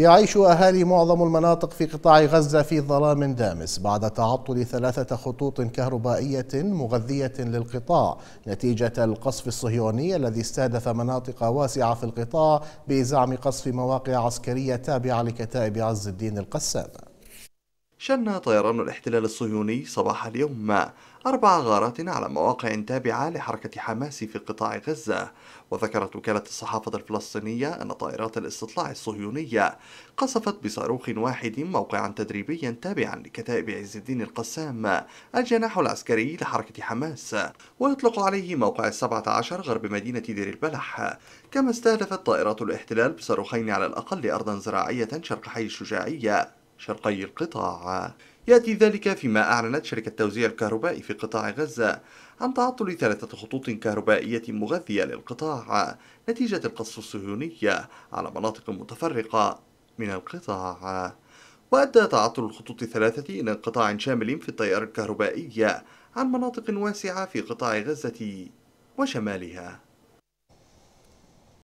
يعيش أهالي معظم المناطق في قطاع غزة في ظلام دامس بعد تعطل ثلاثة خطوط كهربائية مغذية للقطاع نتيجة القصف الصهيوني الذي استهدف مناطق واسعة في القطاع بزعم قصف مواقع عسكرية تابعة لكتائب عز الدين القسام شن طيران الاحتلال الصهيوني صباح اليوم ما أربع غارات على مواقع تابعة لحركة حماس في قطاع غزة وذكرت وكالة الصحافة الفلسطينية أن طائرات الاستطلاع الصهيونية قصفت بصاروخ واحد موقعا تدريبيا تابعا لكتائب عز الدين القسام الجناح العسكري لحركة حماس ويطلق عليه موقع السبعة عشر غرب مدينة دير البلح كما استهدفت طائرات الاحتلال بصاروخين على الأقل أرضا زراعية شرق حي الشجاعية شرقي القطاع يأتي ذلك فيما أعلنت شركة توزيع الكهرباء في قطاع غزة عن تعطل ثلاثة خطوط كهربائية مغذية للقطاع نتيجة القصف الصهيوني على مناطق متفرقة من القطاع وأدى تعطل الخطوط الثلاثة إلى انقطاع شامل في التيار الكهربائي عن مناطق واسعة في قطاع غزة وشمالها